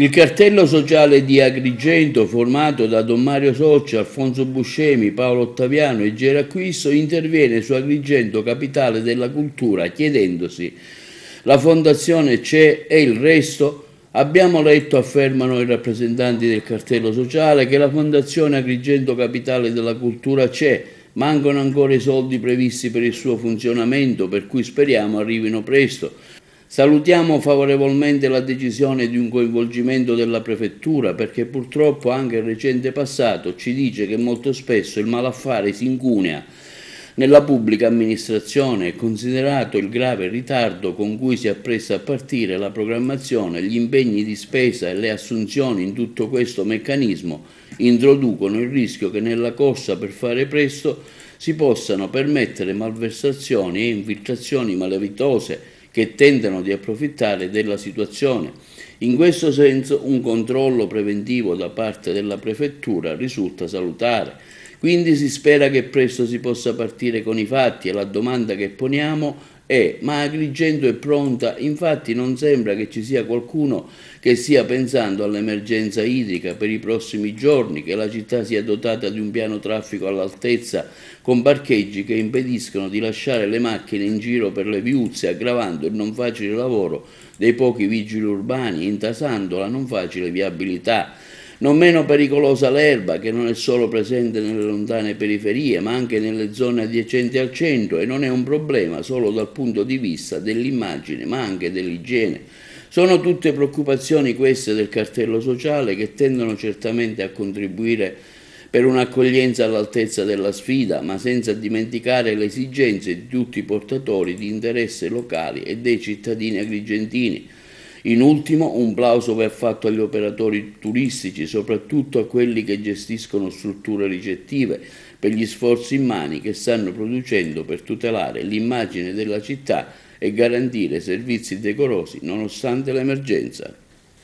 Il cartello sociale di Agrigento, formato da Don Mario Socci, Alfonso Buscemi, Paolo Ottaviano e Geracquisto, interviene su Agrigento, capitale della cultura, chiedendosi la fondazione c'è e il resto? Abbiamo letto, affermano i rappresentanti del cartello sociale, che la fondazione Agrigento, capitale della cultura, c'è, mancano ancora i soldi previsti per il suo funzionamento, per cui speriamo arrivino presto. Salutiamo favorevolmente la decisione di un coinvolgimento della prefettura perché purtroppo anche il recente passato ci dice che molto spesso il malaffare si incunea nella pubblica amministrazione, considerato il grave ritardo con cui si appresta a partire la programmazione, gli impegni di spesa e le assunzioni in tutto questo meccanismo introducono il rischio che nella corsa per fare presto si possano permettere malversazioni e infiltrazioni malavitose che tentano di approfittare della situazione. In questo senso un controllo preventivo da parte della prefettura risulta salutare. Quindi si spera che presto si possa partire con i fatti e la domanda che poniamo è, eh, ma Agrigento è pronta, infatti non sembra che ci sia qualcuno che stia pensando all'emergenza idrica per i prossimi giorni, che la città sia dotata di un piano traffico all'altezza, con parcheggi che impediscono di lasciare le macchine in giro per le viuzze, aggravando il non facile lavoro dei pochi vigili urbani, intasando la non facile viabilità non meno pericolosa l'erba, che non è solo presente nelle lontane periferie, ma anche nelle zone adiacenti al centro e non è un problema solo dal punto di vista dell'immagine, ma anche dell'igiene. Sono tutte preoccupazioni queste del cartello sociale che tendono certamente a contribuire per un'accoglienza all'altezza della sfida, ma senza dimenticare le esigenze di tutti i portatori di interesse locali e dei cittadini agrigentini in ultimo un plauso va fatto agli operatori turistici, soprattutto a quelli che gestiscono strutture ricettive, per gli sforzi in mani che stanno producendo per tutelare l'immagine della città e garantire servizi decorosi nonostante l'emergenza.